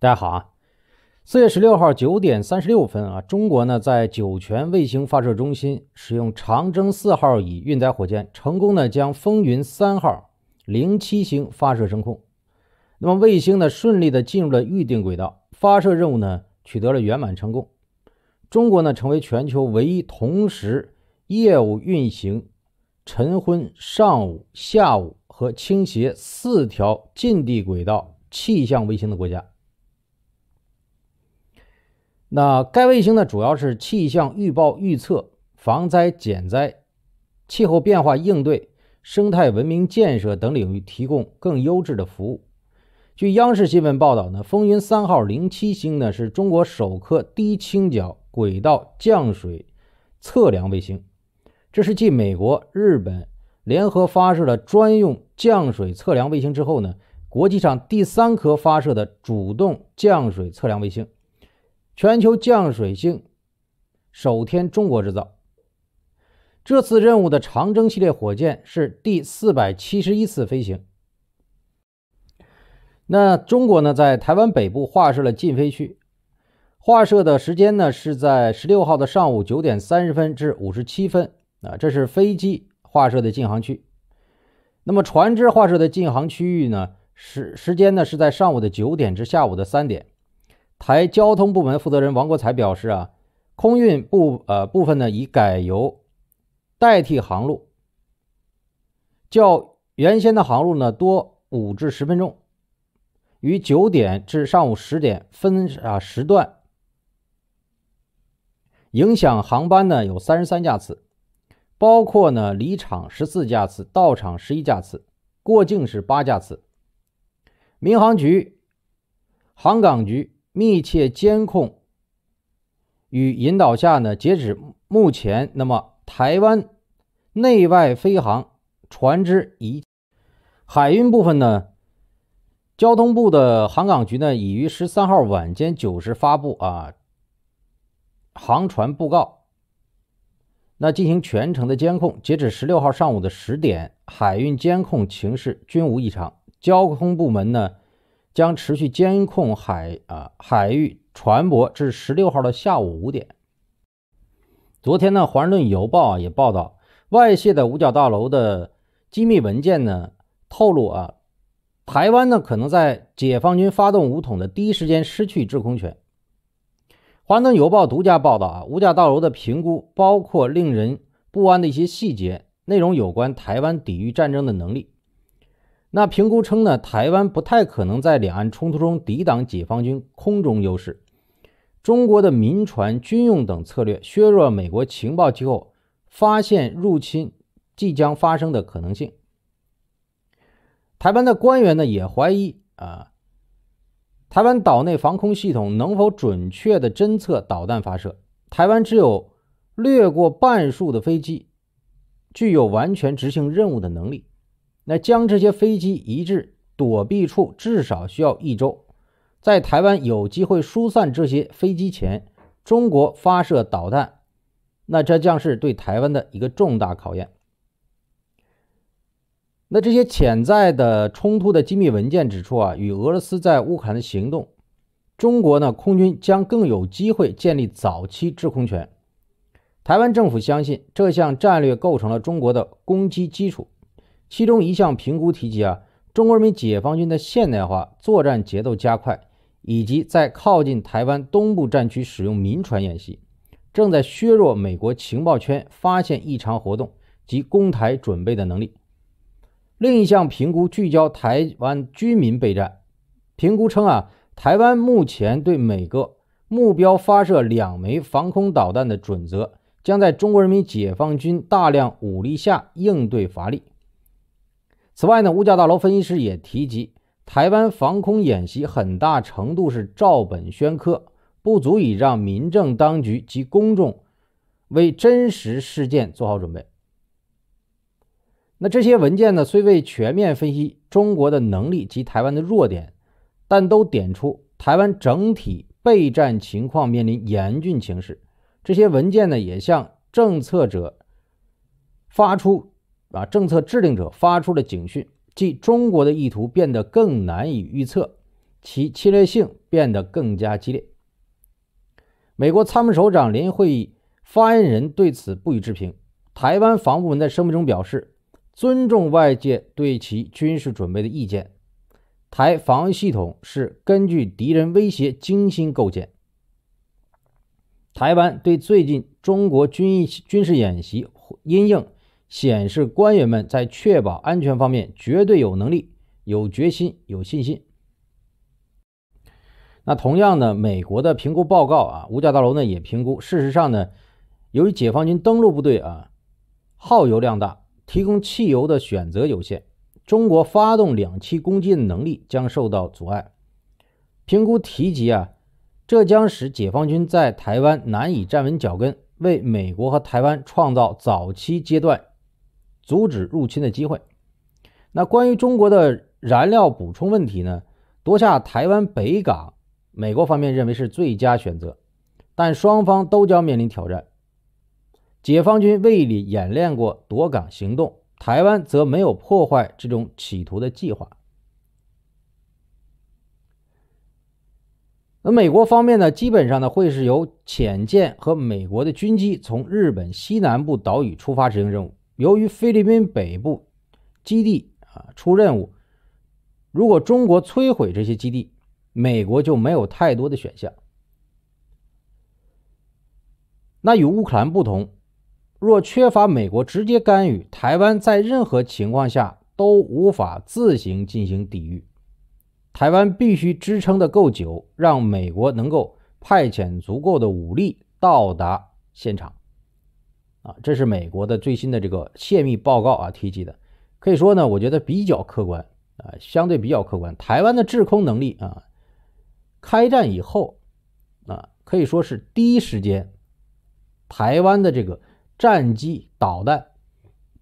大家好啊！四月十六号九点三十六分啊，中国呢在酒泉卫星发射中心使用长征四号乙运载火箭成功呢将风云三号零七星发射升空，那么卫星呢顺利的进入了预定轨道，发射任务呢取得了圆满成功。中国呢成为全球唯一同时业务运行晨昏、上午、下午和倾斜四条近地轨道气象卫星的国家。那该卫星呢，主要是气象预报预测、防灾减灾、气候变化应对、生态文明建设等领域提供更优质的服务。据央视新闻报道呢，风云三号零七星呢是中国首颗低倾角轨道降水测量卫星，这是继美国、日本联合发射的专用降水测量卫星之后呢，国际上第三颗发射的主动降水测量卫星。全球降水性首天中国制造。这次任务的长征系列火箭是第四百七十一次飞行。那中国呢，在台湾北部划设了禁飞区，划设的时间呢是在十六号的上午九点三十分至五十七分啊，这是飞机划设的禁航区。那么船只划设的禁航区域呢，时时间呢是在上午的九点至下午的三点。台交通部门负责人王国才表示：“啊，空运部呃部分呢已改由代替航路，较原先的航路呢多五至十分钟。于九点至上午十点分啊时段，影响航班呢有三十三架次，包括呢离场十四架次，到场十一架次，过境是八架次。民航局、航港局。”密切监控与引导下呢，截止目前，那么台湾内外飞航船只已，海运部分呢，交通部的航港局呢已于十三号晚间九时发布啊航船布告，那进行全程的监控。截止十六号上午的十点，海运监控情势均无异常。交通部门呢？将持续监控海啊海域船舶至十六号的下午五点。昨天呢，《华盛顿邮报》啊》也报道，外泄的五角大楼的机密文件呢，透露啊，台湾呢可能在解放军发动武统的第一时间失去制空权。《华盛顿邮报》独家报道啊，五角大楼的评估包括令人不安的一些细节内容，有关台湾抵御战争的能力。那评估称呢，台湾不太可能在两岸冲突中抵挡解放军空中优势。中国的民船、军用等策略削弱美国情报机构发现入侵即将发生的可能性。台湾的官员呢也怀疑啊，台湾岛内防空系统能否准确的侦测导弹发射。台湾只有略过半数的飞机具有完全执行任务的能力。那将这些飞机移至躲避处至少需要一周，在台湾有机会疏散这些飞机前，中国发射导弹，那这将是对台湾的一个重大考验。那这些潜在的冲突的机密文件指出啊，与俄罗斯在乌克兰的行动，中国呢空军将更有机会建立早期制空权。台湾政府相信这项战略构成了中国的攻击基础。其中一项评估提及啊，中国人民解放军的现代化作战节奏加快，以及在靠近台湾东部战区使用民船演习，正在削弱美国情报圈发现异常活动及攻台准备的能力。另一项评估聚焦台湾军民备战，评估称啊，台湾目前对每个目标发射两枚防空导弹的准则，将在中国人民解放军大量武力下应对乏力。此外呢，物价大楼分析师也提及，台湾防空演习很大程度是照本宣科，不足以让民政当局及公众为真实事件做好准备。那这些文件呢，虽未全面分析中国的能力及台湾的弱点，但都点出台湾整体备战情况面临严峻形势。这些文件呢，也向政策者发出。啊，政策制定者发出了警讯，即中国的意图变得更难以预测，其侵略性变得更加激烈。美国参谋长联会议发言人对此不予置评。台湾防部门在声明中表示，尊重外界对其军事准备的意见。台防御系统是根据敌人威胁精心构建。台湾对最近中国军军事演习因应。显示官员们在确保安全方面绝对有能力、有决心、有信心。那同样呢，美国的评估报告啊，五角大楼呢也评估，事实上呢，由于解放军登陆部队啊耗油量大，提供汽油的选择有限，中国发动两栖攻击的能力将受到阻碍。评估提及啊，这将使解放军在台湾难以站稳脚跟，为美国和台湾创造早期阶段。阻止入侵的机会。那关于中国的燃料补充问题呢？夺下台湾北港，美国方面认为是最佳选择，但双方都将面临挑战。解放军未里演练过夺港行动，台湾则没有破坏这种企图的计划。那美国方面呢？基本上呢会是由潜见和美国的军机从日本西南部岛屿出发执行任务。由于菲律宾北部基地啊出任务，如果中国摧毁这些基地，美国就没有太多的选项。那与乌克兰不同，若缺乏美国直接干预，台湾在任何情况下都无法自行进行抵御。台湾必须支撑的够久，让美国能够派遣足够的武力到达现场。啊，这是美国的最新的这个泄密报告啊，提及的，可以说呢，我觉得比较客观啊，相对比较客观。台湾的制空能力啊，开战以后啊，可以说是第一时间，台湾的这个战机导弹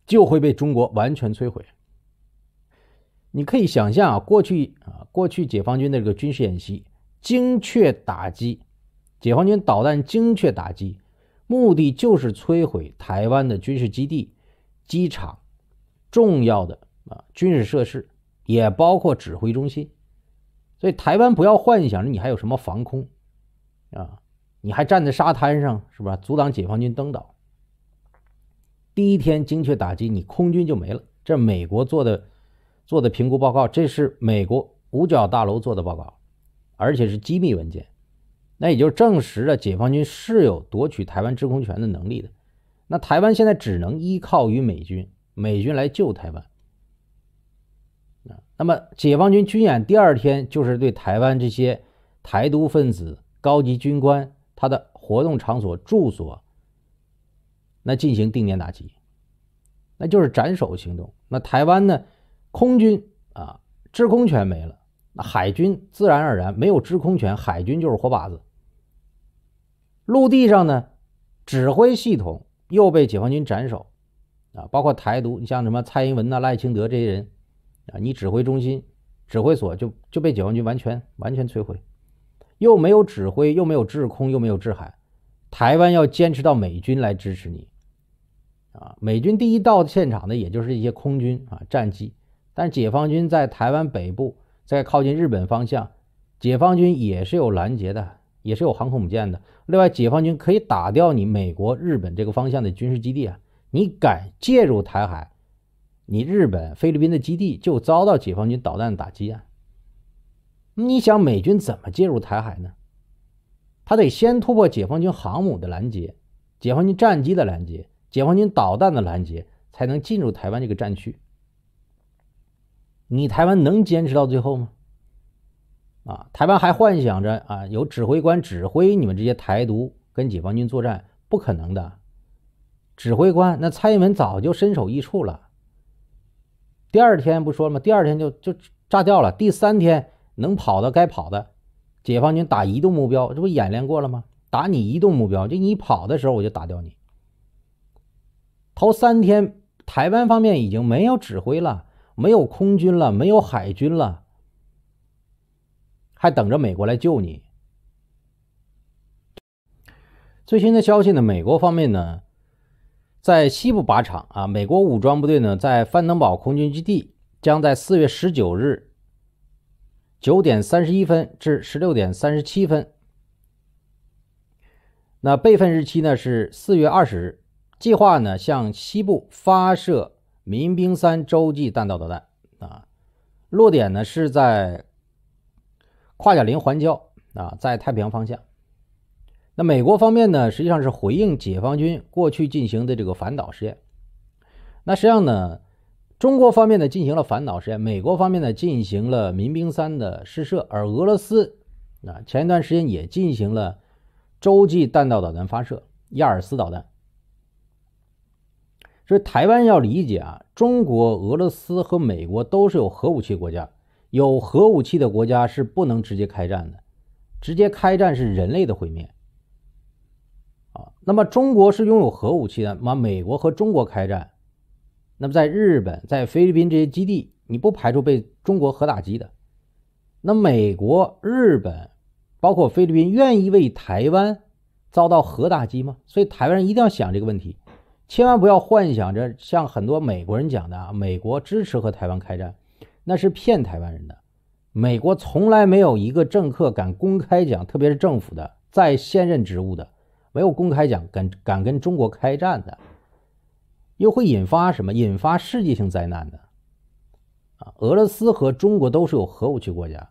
就会被中国完全摧毁。你可以想象啊，过去啊，过去解放军的这个军事演习，精确打击，解放军导弹精确打击。目的就是摧毁台湾的军事基地、机场、重要的啊军事设施，也包括指挥中心。所以台湾不要幻想着你还有什么防空啊，你还站在沙滩上是吧？阻挡解放军登岛。第一天精确打击，你空军就没了。这美国做的做的评估报告，这是美国五角大楼做的报告，而且是机密文件。那也就证实了解放军是有夺取台湾制空权的能力的。那台湾现在只能依靠于美军，美军来救台湾。那么解放军军演第二天就是对台湾这些台独分子高级军官他的活动场所、住所，那进行定点打击，那就是斩首行动。那台湾呢，空军啊，制空权没了，海军自然而然没有制空权，海军就是活靶子。陆地上呢，指挥系统又被解放军斩首，啊，包括台独，你像什么蔡英文呐、赖清德这些人，啊，你指挥中心、指挥所就就被解放军完全完全摧毁，又没有指挥，又没有制空，又没有制海，台湾要坚持到美军来支持你，啊，美军第一到现场的也就是一些空军啊战机，但解放军在台湾北部，在靠近日本方向，解放军也是有拦截的。也是有航空母舰的。另外，解放军可以打掉你美国、日本这个方向的军事基地啊！你敢介入台海，你日本、菲律宾的基地就遭到解放军导弹打击啊！你想美军怎么介入台海呢？他得先突破解放军航母的拦截、解放军战机的拦截、解放军导弹的拦截，才能进入台湾这个战区。你台湾能坚持到最后吗？啊，台湾还幻想着啊，有指挥官指挥你们这些台独跟解放军作战，不可能的。指挥官，那蔡英文早就身首异处了。第二天不说了吗？第二天就就炸掉了。第三天能跑的该跑的，解放军打移动目标，这不演练过了吗？打你移动目标，就你跑的时候我就打掉你。头三天，台湾方面已经没有指挥了，没有空军了，没有海军了。还等着美国来救你。最新的消息呢？美国方面呢，在西部靶场啊，美国武装部队呢，在范登堡空军基地，将在四月十九日九点三十一分至十六点三十七分，那备份日期呢是四月二十日，计划呢向西部发射民兵三洲际弹道导弹啊，落点呢是在。跨甲林环礁啊，在太平洋方向。那美国方面呢，实际上是回应解放军过去进行的这个反导试验。那实际上呢，中国方面呢进行了反导试验，美国方面呢进行了民兵三的试射，而俄罗斯啊前一段时间也进行了洲际弹道导弹发射，亚尔斯导弹。所以台湾要理解啊，中国、俄罗斯和美国都是有核武器国家。有核武器的国家是不能直接开战的，直接开战是人类的毁灭。啊，那么中国是拥有核武器的，那美国和中国开战，那么在日本、在菲律宾这些基地，你不排除被中国核打击的。那美国、日本，包括菲律宾，愿意为台湾遭到核打击吗？所以台湾人一定要想这个问题，千万不要幻想着像很多美国人讲的啊，美国支持和台湾开战。那是骗台湾人的。美国从来没有一个政客敢公开讲，特别是政府的在现任职务的，没有公开讲敢敢跟中国开战的，又会引发什么？引发世界性灾难的。啊，俄罗斯和中国都是有核武器国家。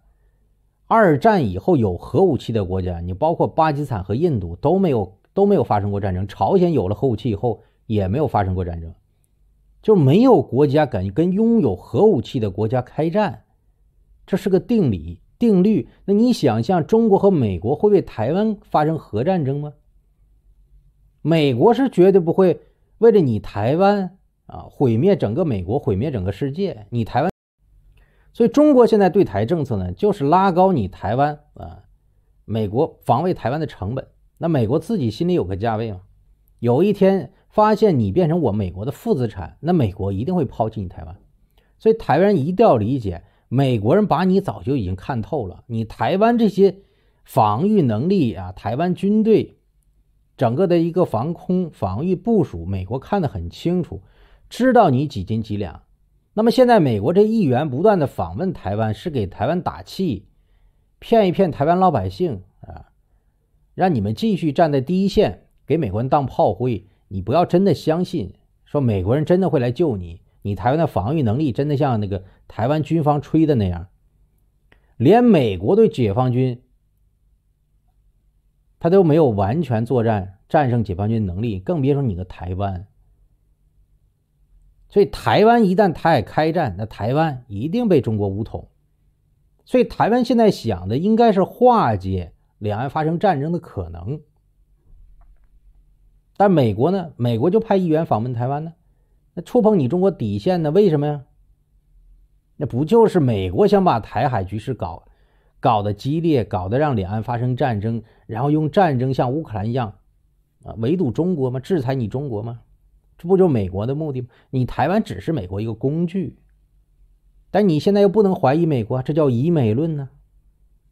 二战以后有核武器的国家，你包括巴基斯坦和印度都没有都没有发生过战争。朝鲜有了核武器以后也没有发生过战争。就没有国家敢跟拥有核武器的国家开战，这是个定理定律。那你想象中国和美国会为台湾发生核战争吗？美国是绝对不会为了你台湾啊毁灭整个美国，毁灭整个世界。你台湾，所以中国现在对台政策呢，就是拉高你台湾啊，美国防卫台湾的成本。那美国自己心里有个价位吗？有一天。发现你变成我美国的负资产，那美国一定会抛弃你台湾。所以台湾人一定要理解，美国人把你早就已经看透了。你台湾这些防御能力啊，台湾军队整个的一个防空防御部署，美国看得很清楚，知道你几斤几两。那么现在美国这议员不断的访问台湾，是给台湾打气，骗一骗台湾老百姓啊，让你们继续站在第一线，给美国人当炮灰。你不要真的相信，说美国人真的会来救你，你台湾的防御能力真的像那个台湾军方吹的那样，连美国对解放军，他都没有完全作战战胜解放军能力，更别说你个台湾。所以台湾一旦台海开战，那台湾一定被中国武统。所以台湾现在想的应该是化解两岸发生战争的可能。但美国呢？美国就派议员访问台湾呢？那触碰你中国底线呢？为什么呀？那不就是美国想把台海局势搞，搞得激烈，搞得让两岸发生战争，然后用战争像乌克兰一样，啊，围堵中国吗？制裁你中国吗？这不就美国的目的吗？你台湾只是美国一个工具，但你现在又不能怀疑美国，这叫以美论呢？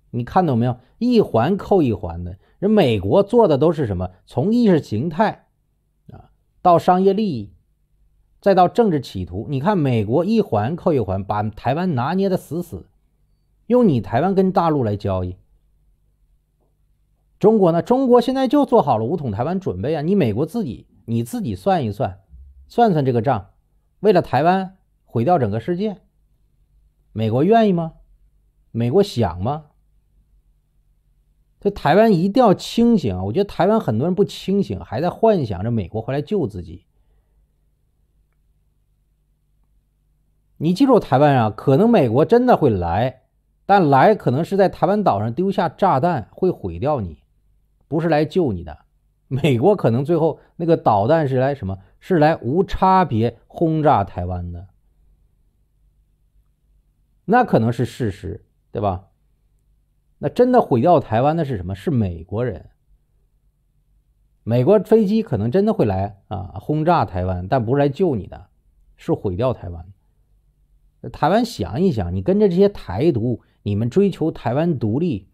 你看懂没有？一环扣一环的。这美国做的都是什么？从意识形态啊，到商业利益，再到政治企图。你看，美国一环扣一环，把台湾拿捏的死死。用你台湾跟大陆来交易，中国呢？中国现在就做好了武统台湾准备啊！你美国自己，你自己算一算，算算这个账，为了台湾毁掉整个世界，美国愿意吗？美国想吗？这台湾一定要清醒啊！我觉得台湾很多人不清醒，还在幻想着美国会来救自己。你记住，台湾啊，可能美国真的会来，但来可能是在台湾岛上丢下炸弹，会毁掉你，不是来救你的。美国可能最后那个导弹是来什么？是来无差别轰炸台湾的，那可能是事实，对吧？那真的毁掉台湾的是什么？是美国人。美国飞机可能真的会来啊，轰炸台湾，但不是来救你的，是毁掉台湾。台湾想一想，你跟着这些台独，你们追求台湾独立，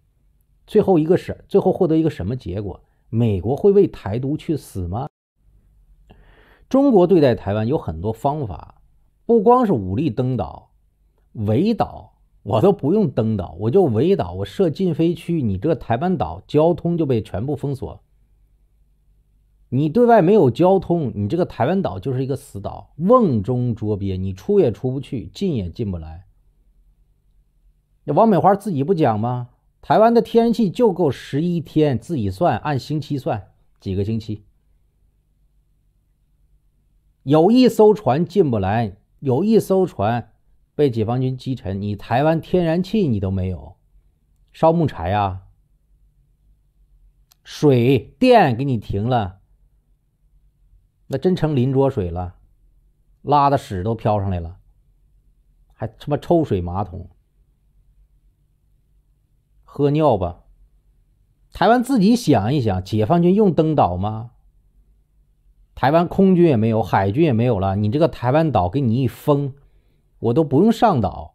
最后一个是最后获得一个什么结果？美国会为台独去死吗？中国对待台湾有很多方法，不光是武力登岛、围岛。我都不用登岛，我就围岛，我设禁飞区。你这台湾岛交通就被全部封锁，你对外没有交通，你这个台湾岛就是一个死岛，瓮中捉鳖，你出也出不去，进也进不来。王美花自己不讲吗？台湾的天然气就够十一天，自己算，按星期算几个星期？有一艘船进不来，有一艘船。被解放军击沉，你台湾天然气你都没有，烧木柴呀，水电给你停了，那真成邻桌水了，拉的屎都飘上来了，还他妈抽水马桶，喝尿吧！台湾自己想一想，解放军用登岛吗？台湾空军也没有，海军也没有了，你这个台湾岛给你一封。我都不用上岛，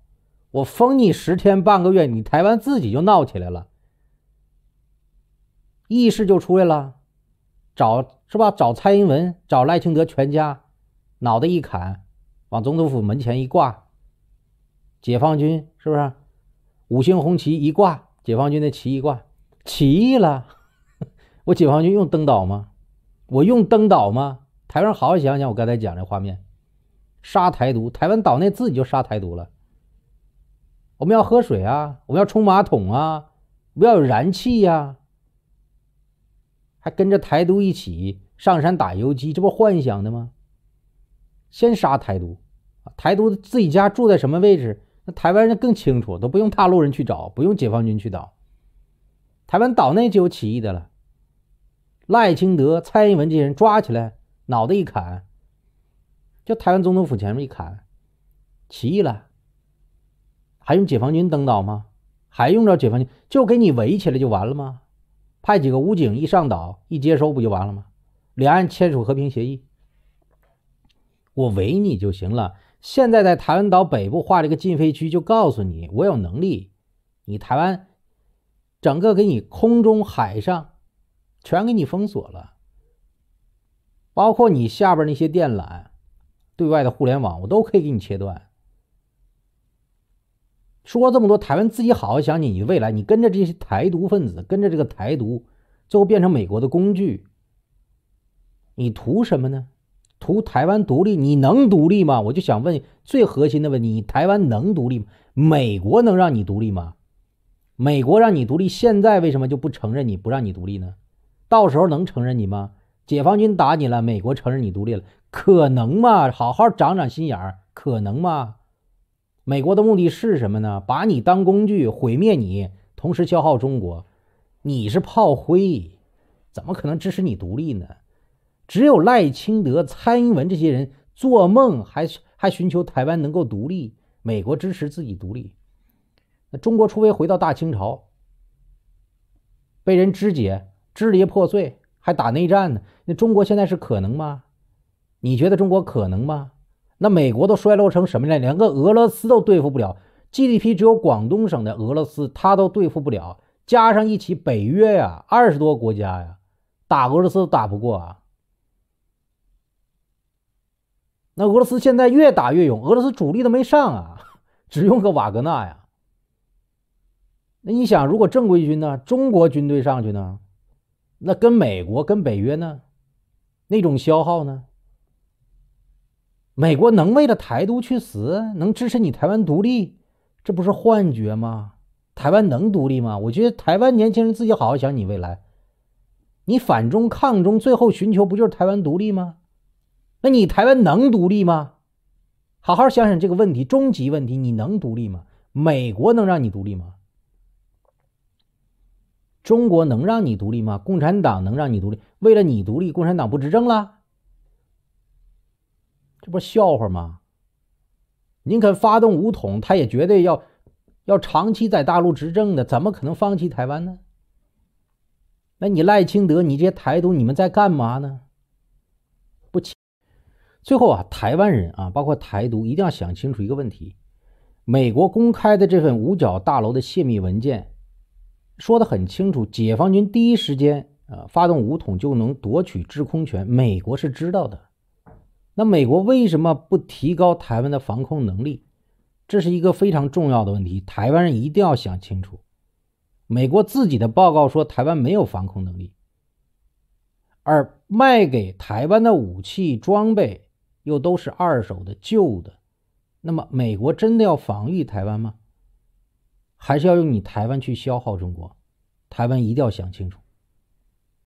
我封你十天半个月，你台湾自己就闹起来了，意识就出来了，找是吧？找蔡英文，找赖清德全家，脑袋一砍，往总统府门前一挂，解放军是不是？五星红旗一挂，解放军的旗一挂，起义了。我解放军用登岛吗？我用登岛吗？台湾好好想想，我刚才讲这画面。杀台独，台湾岛内自己就杀台独了。我们要喝水啊，我们要冲马桶啊，我们要有燃气呀，还跟着台独一起上山打游击，这不幻想的吗？先杀台独，台独自己家住在什么位置，那台湾人更清楚，都不用大陆人去找，不用解放军去找，台湾岛内就有起义的了。赖清德、蔡英文这些人抓起来，脑袋一砍。就台湾总统府前面一砍，起义了，还用解放军登岛吗？还用着解放军？就给你围起来就完了吗？派几个武警一上岛一接收不就完了吗？两岸签署和平协议，我围你就行了。现在在台湾岛北部划了个禁飞区，就告诉你我有能力，你台湾整个给你空中海上全给你封锁了，包括你下边那些电缆。对外的互联网我都可以给你切断。说了这么多，台湾自己好好想想你的未来。你跟着这些台独分子，跟着这个台独，最后变成美国的工具。你图什么呢？图台湾独立？你能独立吗？我就想问最核心的问题：台湾能独立吗？美国能让你独立吗？美国让你独立，现在为什么就不承认你不让你独立呢？到时候能承认你吗？解放军打你了，美国承认你独立了。可能吗？好好长长心眼儿，可能吗？美国的目的是什么呢？把你当工具，毁灭你，同时消耗中国。你是炮灰，怎么可能支持你独立呢？只有赖清德、蔡英文这些人做梦还还寻求台湾能够独立，美国支持自己独立。那中国除非回到大清朝，被人肢解、支离破碎，还打内战呢？那中国现在是可能吗？你觉得中国可能吗？那美国都衰落成什么了？连个俄罗斯都对付不了，GDP 只有广东省的俄罗斯，他都对付不了。加上一起北约呀，二十多国家呀，打俄罗斯都打不过啊。那俄罗斯现在越打越勇，俄罗斯主力都没上啊，只用个瓦格纳呀。那你想，如果正规军呢，中国军队上去呢，那跟美国跟北约呢，那种消耗呢？美国能为了台独去死，能支持你台湾独立？这不是幻觉吗？台湾能独立吗？我觉得台湾年轻人自己好好想你未来。你反中抗中，最后寻求不就是台湾独立吗？那你台湾能独立吗？好好想想这个问题，终极问题，你能独立吗？美国能让你独立吗？中国能让你独立吗？共产党能让你独立？为了你独立，共产党不执政了？这不是笑话吗？宁肯发动武统，他也绝对要要长期在大陆执政的，怎么可能放弃台湾呢？那你赖清德，你这些台独，你们在干嘛呢？不？最后啊，台湾人啊，包括台独，一定要想清楚一个问题：美国公开的这份五角大楼的泄密文件说的很清楚，解放军第一时间啊发动武统就能夺取制空权，美国是知道的。那美国为什么不提高台湾的防空能力？这是一个非常重要的问题，台湾人一定要想清楚。美国自己的报告说台湾没有防空能力，而卖给台湾的武器装备又都是二手的、旧的，那么美国真的要防御台湾吗？还是要用你台湾去消耗中国？台湾一定要想清楚。